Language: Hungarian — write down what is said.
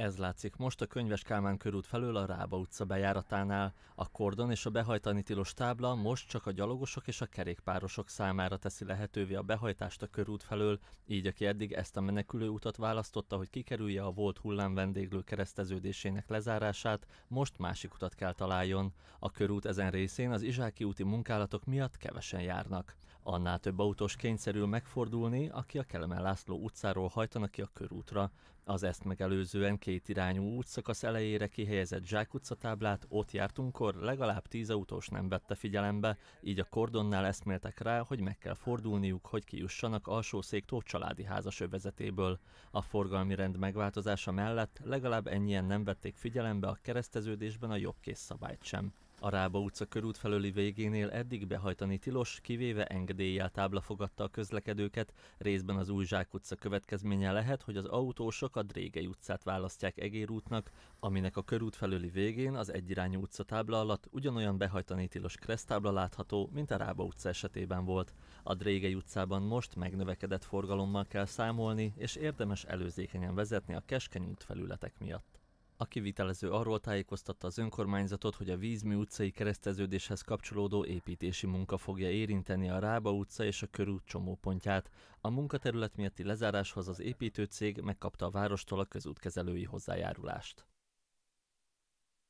Ez látszik most a Könyves Kálmán körút felől a Rába utca bejáratánál. A kordon és a behajtani tilos tábla most csak a gyalogosok és a kerékpárosok számára teszi lehetővé a behajtást a körút felől, így aki eddig ezt a menekülő utat választotta, hogy kikerülje a volt hullám vendéglő kereszteződésének lezárását, most másik utat kell találjon. A körút ezen részén az Izsáki úti munkálatok miatt kevesen járnak. Annál több autós kényszerül megfordulni, aki a Kelemen László utcáról hajtanak ki a körútra az ezt megelőzően két irányú útszakasz elejére kihelyezett zsákutca táblát ott jártunkkor legalább tíz autós nem vette figyelembe, így a kordonnál eszméltek rá, hogy meg kell fordulniuk, hogy kijussanak alsó széktó családi házas övezetéből. A forgalmi rend megváltozása mellett legalább ennyien nem vették figyelembe a kereszteződésben a jobbkész szabályt sem. A Rába utca körút felőli végénél eddig behajtani tilos, kivéve engedéllyel tábla fogadta a közlekedőket, részben az új Zsák utca következménye lehet, hogy az autósok a Drégei utcát választják útnak, aminek a körút felőli végén az egyirányú utca tábla alatt ugyanolyan behajtani tilos kresztábla látható, mint a Rába utca esetében volt. A Drégei utcában most megnövekedett forgalommal kell számolni, és érdemes előzékenyen vezetni a keskeny útfelületek miatt. A kivitelező arról tájékoztatta az önkormányzatot, hogy a Vízmű utcai kereszteződéshez kapcsolódó építési munka fogja érinteni a Rába utca és a körút csomópontját. A munkaterület miatti lezáráshoz az építőcég megkapta a várostól a közútkezelői hozzájárulást.